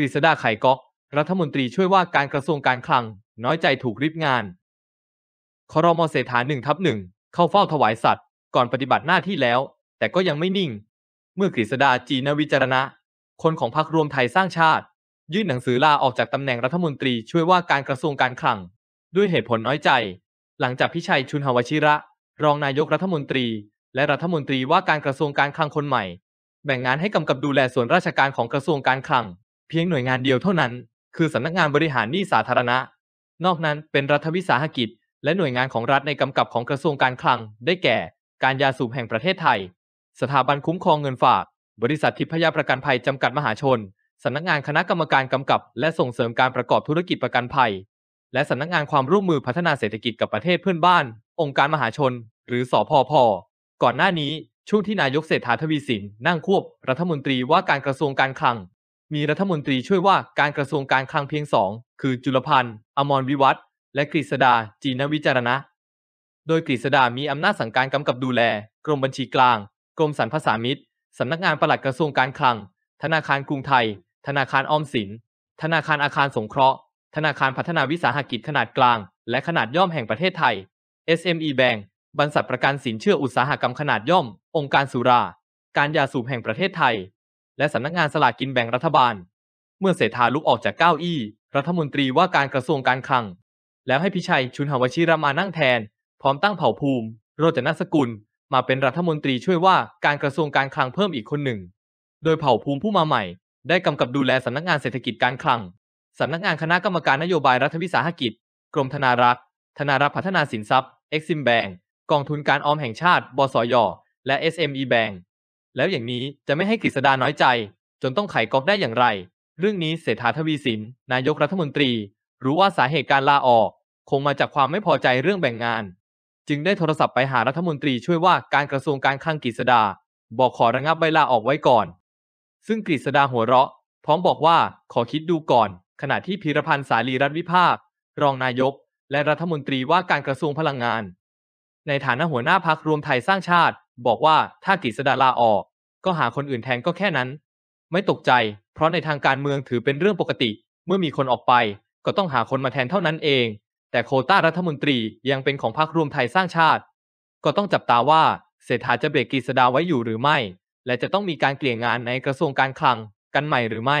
กฤษดาไข่ก๊อก รัฐมนตรีช่วยว่าการกระทรวงการคลัง น้อยใจถูกริบงานคอรมอเศรษฐาหนึ่งทับหนึ่งเข้าเฝ้าถวายสัตว์ ก่อนปฏิบัติหน้าที่แล้ว แต่ก็ยังไม่นิ่ง เมื่อกฤษดาจีนวิจารณะ คนของพรรครวมไทยสร้างชาติ ยื่นหนังสือลาออกจากตำแหน่งรัฐมนตรีช่วยว่าการกระทรวงการคลัง ด้วยเหตุผลน้อยใจ หลังจากพิชัยชุนหวชิระ รองนายกรัฐมนตรี และรัฐมนตรีว่าการกระทรวงการคลังคนใหม่ แบ่งงานให้กำกับดูแลส่วนราชการของกระทรวงการคลังเพียงหน่วยงานเดียวเท่านั้น คือสำนักงานบริหารหนี้สาธารณะ นอกนั้นเป็นรัฐวิสาหกิจ และหน่วยงานของรัฐในกำกับของกระทรวงการคลัง ได้แก่ การยาสูบแห่งประเทศไทย สถาบันคุ้มครองเงินฝาก บริษัททิพยาประกันภัยจำกัดมหาชนสำนักงานคณะกรรมการกำกับ และส่งเสริมการประกอบธุรกิจประกันภัย และสำนักงานความร่วมมือพัฒนาเศรษฐกิจกับประเทศเพื่อนบ้าน องค์การมหาชน หรือสอพอพอก่อนหน้านี้ช่วงที่นายกเศรษฐาทวีสิน นั่งควบรัฐมนตรีว่าการกระทรวงการคลังมีรัฐมนตรีช่วยว่าการกระทรวงการคลังเพียงสองคือจุลพันธ์อมรวิวัฒและกฤษดาจีนวิจารณะโดยกฤษดามีอำนาจสั่งการกำกับดูแล กรมบัญชีกลางกรมสรรพสามิตสำนักงานปลัดกระทรวงการคลัง ธนาคารกรุงไทย ธนาคารออมสินธนาคารอาคารสงเคราะห์ ธนาคารพัฒนาวิสาหกิจขนาดกลาง และขนาดย่อมแห่งประเทศไทย SME Bank บรรษัทประกันสินเชื่ออุตสาหกรรมขนาดย่อม องค์การสุรา การยาสูบแห่งประเทศไทยและสำนักงานสลากกินแบ่งรัฐบาล เมื่อเศรษฐาลุกออกจากเก้าอี้รัฐมนตรีว่าการกระทรวงการคลัง แล้วให้พิชัยชุนหวชิรามานั่งแทน พร้อมตั้งเผ่าภูมิ โรจนสกุล มาเป็นรัฐมนตรีช่วยว่าการกระทรวงการคลังเพิ่มอีกคนหนึ่ง โดยเผ่าภูมิผู้มาใหม่ ได้กำกับดูแลสำนักงานเศรษฐกิจการคลังสำนักงานคณะกรรมการนโยบายรัฐวิสาหกิจ กรมธนารักษ์ธนารักษ์พัฒนาสินทรัพย์เอ็กซิมแบงกองทุนการออมแห่งชาติ บสยและ SME แบงก์แล้วอย่างนี้จะไม่ให้กฤษดาน้อยใจจนต้องไขก๊อกได้อย่างไร เรื่องนี้เศรษฐาทวีสินนายกรัฐมนตรีรู้ว่าสาเหตุการลาออก คงมาจากความไม่พอใจเรื่องแบ่งงาน จึงได้โทรศัพท์ไปหารัฐมนตรีช่วยว่าการกระทรวงการคลังกฤษดาบอกขอระงับใบลาออกไว้ก่อน ซึ่งกฤษดาหัวเราะ พร้อมบอกว่าขอคิดดูก่อน ขณะที่พีรพันธ์สาลีรัฐวิภาค รองนายก และรัฐมนตรีว่าการกระทรวงพลังงาน ในฐานะหัวหน้าพักรวมไทยสร้างชาติ บอกว่าถ้ากฤษดาลาออกก็หาคนอื่นแทนก็แค่นั้น ไม่ตกใจ เพราะในทางการเมืองถือเป็นเรื่องปกติ เมื่อมีคนออกไปก็ต้องหาคนมาแทนเท่านั้นเอง แต่โคต้ารัฐมนตรียังเป็นของพรรครวมไทยสร้างชาติ ก็ต้องจับตาว่าเศรษฐาจะเบรกกีสดาไว้อยู่หรือไม่ และจะต้องมีการเกลี่ยงานในกระทรวงการคลัง กันใหม่หรือไม่